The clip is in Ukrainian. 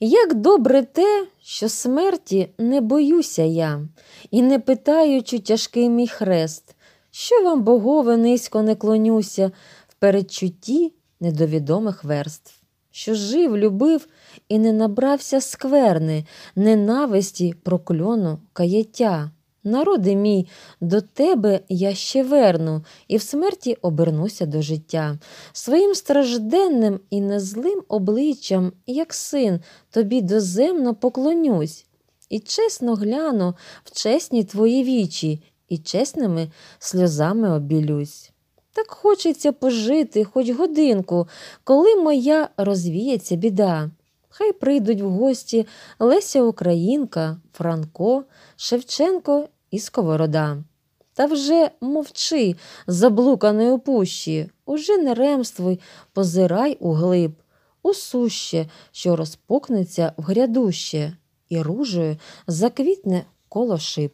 Як добре те, що смерті не боюся я і не питаючи тяжкий мій хрест, що вам, богове, низько не клонюся в передчутті недовідомих верств, що жив, любив і не набрався скверни, ненависті прокльону каяття. Народи мій, до тебе я ще верну і в смерті обернуся до життя. Своїм стражденним і незлим обличчям, як син, тобі доземно поклонюсь, і чесно гляну в чесні твої вічі, і чесними сльозами обілюсь. Так хочеться пожити хоч годинку, коли моя розвіється біда. Хай прийдуть в гості Леся Українка, Франко, Шевченко і сковорода. Та вже мовчи, заблуканий у пущі, уже не ремствуй, позирай у глиб, у суще, що розпукнеться в грядуще, і ружею заквітне коло шип.